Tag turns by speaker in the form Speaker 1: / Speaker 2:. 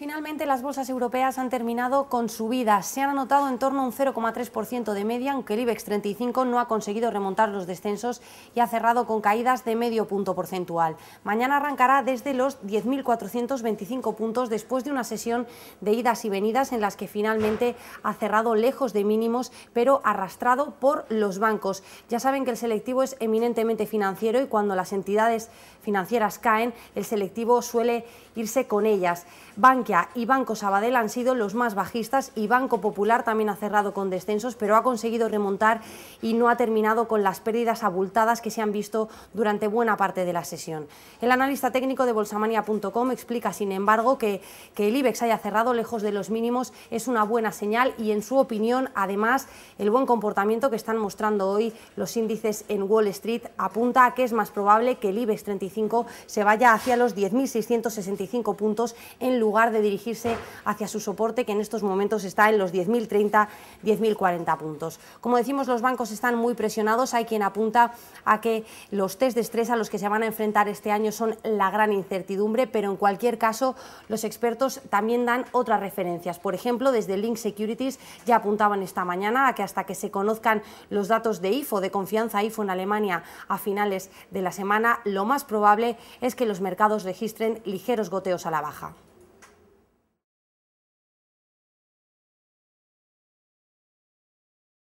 Speaker 1: Finalmente, las bolsas europeas han terminado con subidas. Se han anotado en torno a un 0,3% de media, aunque el IBEX 35 no ha conseguido remontar los descensos y ha cerrado con caídas de medio punto porcentual. Mañana arrancará desde los 10.425 puntos después de una sesión de idas y venidas en las que finalmente ha cerrado lejos de mínimos, pero arrastrado por los bancos. Ya saben que el selectivo es eminentemente financiero y cuando las entidades financieras caen, el selectivo suele irse con ellas y Banco Sabadell han sido los más bajistas y Banco Popular también ha cerrado con descensos, pero ha conseguido remontar y no ha terminado con las pérdidas abultadas que se han visto durante buena parte de la sesión. El analista técnico de Bolsamania.com explica, sin embargo, que, que el IBEX haya cerrado lejos de los mínimos es una buena señal y, en su opinión, además, el buen comportamiento que están mostrando hoy los índices en Wall Street apunta a que es más probable que el IBEX 35 se vaya hacia los 10.665 puntos en lugar de dirigirse hacia su soporte, que en estos momentos está en los 10.030, 10.040 puntos. Como decimos, los bancos están muy presionados. Hay quien apunta a que los test de estrés a los que se van a enfrentar este año son la gran incertidumbre, pero en cualquier caso, los expertos también dan otras referencias. Por ejemplo, desde Link Securities ya apuntaban esta mañana a que hasta que se conozcan los datos de IFO, de confianza IFO en Alemania a finales de la semana, lo más probable es que los mercados registren ligeros goteos a la baja.